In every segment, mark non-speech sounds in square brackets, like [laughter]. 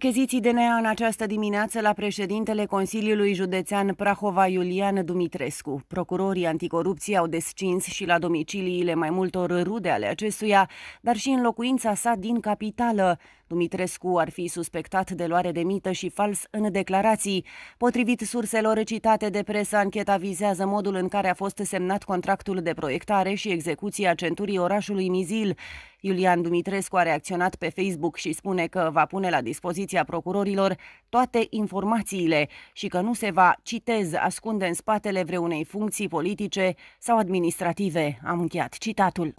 percheziții DNA în această dimineață la președintele Consiliului Județean Prahova Iulian Dumitrescu. Procurorii anticorupție au descins și la domiciliile mai multor rude ale acestuia, dar și în locuința sa din capitală. Dumitrescu ar fi suspectat de luare de mită și fals în declarații. Potrivit surselor citate de presă, ancheta vizează modul în care a fost semnat contractul de proiectare și execuția centurii orașului Mizil. Iulian Dumitrescu a reacționat pe Facebook și spune că va pune la dispoziția procurorilor toate informațiile și că nu se va, citez, ascunde în spatele vreunei funcții politice sau administrative. Am încheiat citatul.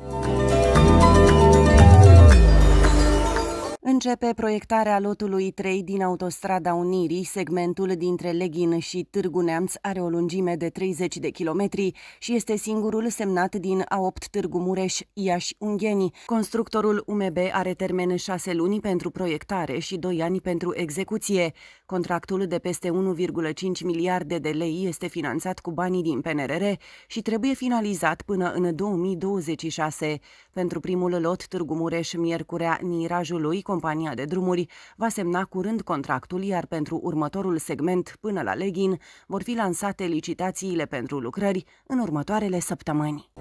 Începe proiectarea lotului 3 din autostrada Unirii. Segmentul dintre Leghin și Târgu Neamț are o lungime de 30 de kilometri și este singurul semnat din A8 Târgu Mureș, Iași, Ungheni. Constructorul UMB are termen 6 luni pentru proiectare și 2 ani pentru execuție. Contractul de peste 1,5 miliarde de lei este finanțat cu banii din PNRR și trebuie finalizat până în 2026. Pentru primul lot Târgu Mureș, miercurea Nirajului, compania de drumuri, va semna curând contractul, iar pentru următorul segment, până la Leghin, vor fi lansate licitațiile pentru lucrări în următoarele săptămâni.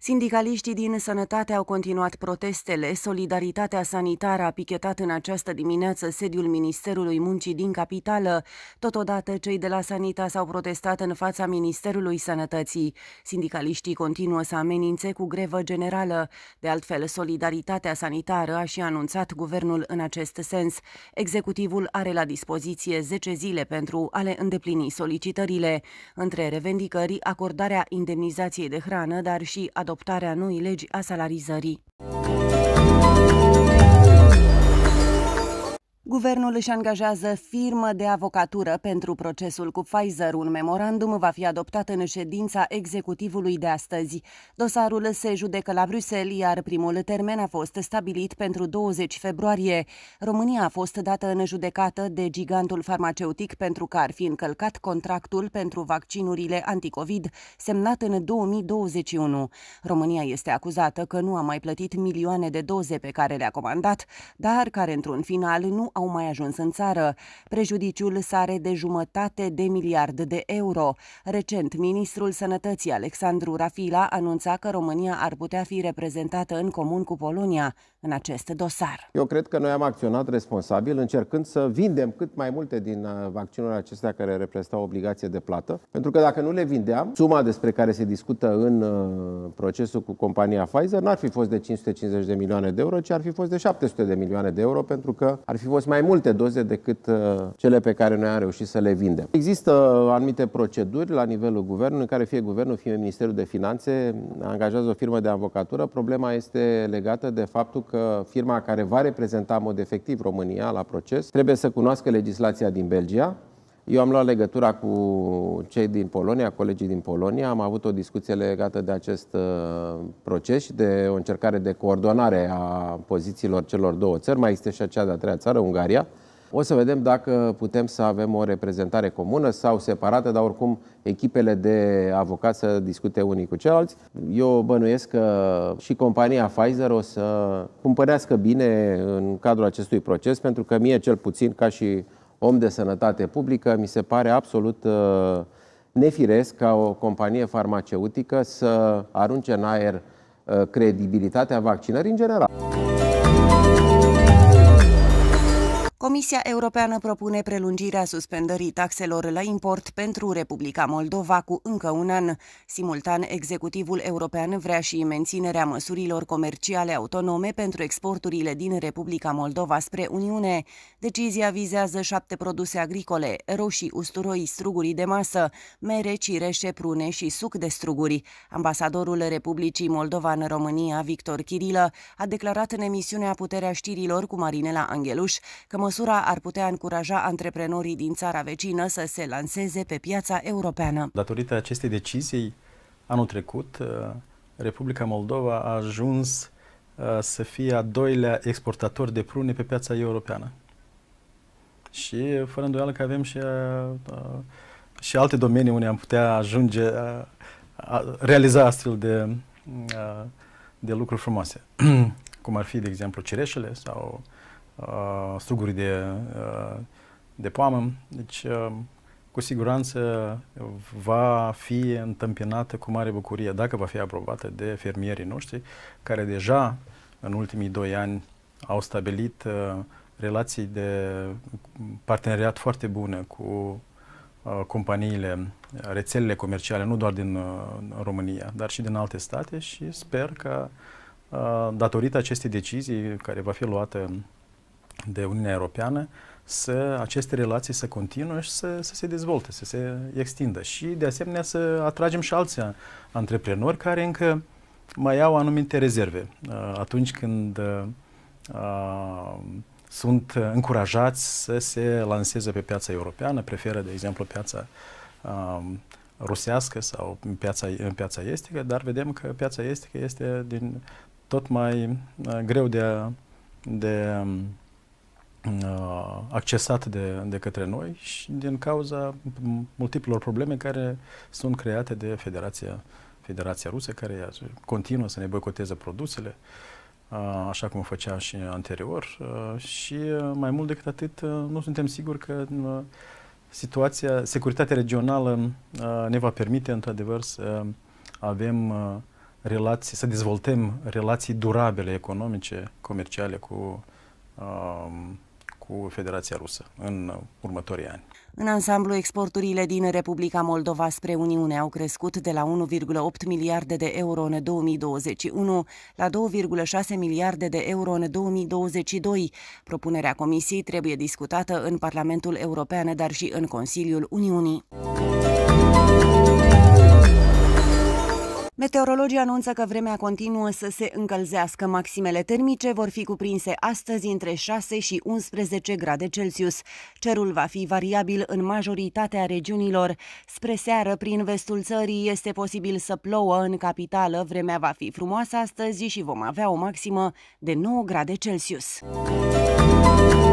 Sindicaliștii din sănătate au continuat protestele. Solidaritatea sanitară a pichetat în această dimineață sediul Ministerului Muncii din capitală. Totodată, cei de la Sanita s-au protestat în fața Ministerului Sănătății. Sindicaliștii continuă să amenințe cu grevă generală. De altfel, solidaritatea sanitară a și anunțat guvernul în acest sens. Executivul are la dispoziție 10 zile pentru a le îndeplini solicitările. Între revendicări, acordarea indemnizației de hrană, dar și adoptarea adoptarea noii legi a salarizării. Guvernul își angajează firmă de avocatură pentru procesul cu Pfizer. Un memorandum va fi adoptat în ședința executivului de astăzi. Dosarul se judecă la Bruxelles, iar primul termen a fost stabilit pentru 20 februarie. România a fost dată în judecată de gigantul farmaceutic pentru că ar fi încălcat contractul pentru vaccinurile anticovid semnat în 2021. România este acuzată că nu a mai plătit milioane de doze pe care le-a comandat, dar care într-un final nu au mai ajuns în țară. Prejudiciul sare de jumătate de miliard de euro. Recent, ministrul Sănătății Alexandru Rafila anunța că România ar putea fi reprezentată în comun cu Polonia în acest dosar. Eu cred că noi am acționat responsabil încercând să vindem cât mai multe din uh, vaccinurile acestea care reprezentau obligație de plată, pentru că dacă nu le vindeam, suma despre care se discută în uh, procesul cu compania Pfizer n-ar fi fost de 550 de milioane de euro, ci ar fi fost de 700 de milioane de euro, pentru că ar fi fost mai multe doze decât uh, cele pe care noi am reușit să le vindem. Există uh, anumite proceduri la nivelul guvernului, în care fie guvernul, fie Ministerul de Finanțe angajează o firmă de avocatură. Problema este legată de faptul că firma care va reprezenta în mod efectiv România la proces trebuie să cunoască legislația din Belgia, eu am luat legătura cu cei din Polonia, colegii din Polonia, am avut o discuție legată de acest uh, proces și de o încercare de coordonare a pozițiilor celor două țări. Mai este și acea de-a treia țară, Ungaria. O să vedem dacă putem să avem o reprezentare comună sau separată, dar oricum echipele de avocați să discute unii cu ceilalți. Eu bănuiesc că și compania Pfizer o să cumpărească bine în cadrul acestui proces, pentru că mie cel puțin, ca și om de sănătate publică, mi se pare absolut uh, nefiresc ca o companie farmaceutică să arunce în aer uh, credibilitatea vaccinării în general. Comisia Europeană propune prelungirea suspendării taxelor la import pentru Republica Moldova cu încă un an. Simultan, executivul european vrea și menținerea măsurilor comerciale autonome pentru exporturile din Republica Moldova spre Uniune. Decizia vizează șapte produse agricole, roșii, usturoi, struguri de masă, mere, cireșe, prune și suc de struguri. Ambasadorul Republicii Moldova în România, Victor Chirilă, a declarat în emisiunea Puterea știrilor cu Marinela Angheluș că măsura măsura ar putea încuraja antreprenorii din țara vecină să se lanseze pe piața europeană. Datorită acestei decizii, anul trecut, uh, Republica Moldova a ajuns uh, să fie a doilea exportator de prune pe piața europeană. Și uh, fără îndoială că avem și, și alte domenii unde am putea ajunge a, realiza astfel de, de lucruri frumoase, [clears throat] cum ar fi, de exemplu, cireșele sau uh, struguri de, uh, de poamă. Deci, uh, cu siguranță va fi întâmpinată cu mare bucurie, dacă va fi aprobată de fermierii noștri, care deja în ultimii doi ani au stabilit uh, relații de parteneriat foarte bune cu uh, companiile, rețelele comerciale, nu doar din uh, România, dar și din alte state și sper că uh, datorită acestei decizii care va fi luată de Uniunea Europeană să aceste relații să continue și să, să se dezvolte, să se extindă. Și de asemenea să atragem și alții antreprenori care încă mai au anumite rezerve uh, atunci când a, uh, sunt încurajați să se lanseze pe piața europeană, preferă, de exemplu, piața a, uh, rusească sau piața, piața estică, dar vedem că piața estică este din tot mai greu de, de Uh, accesat de, de către noi și din cauza multiplor probleme care sunt create de Federația, Federația Rusă, care continuă să ne boicoteze produsele, uh, așa cum făcea și anterior uh, și mai mult decât atât nu suntem siguri că situația, securitatea regională ne va permite într-adevăr să avem relații, să dezvoltăm relații durabile economice, comerciale cu cu Federația Rusă în uh, următorii ani. În ansamblu, exporturile din Republica Moldova spre Uniune au crescut de la 1,8 miliarde de euro în 2021 la 2,6 miliarde de euro în 2022. Propunerea Comisiei trebuie discutată în Parlamentul European, dar și în Consiliul Uniunii. Meteorologii anunță că vremea continuă să se încălzească. Maximele termice vor fi cuprinse astăzi între 6 și 11 grade Celsius. Cerul va fi variabil în majoritatea regiunilor. Spre seară, prin vestul țării, este posibil să plouă în capitală. Vremea va fi frumoasă astăzi și vom avea o maximă de 9 grade Celsius. Muzica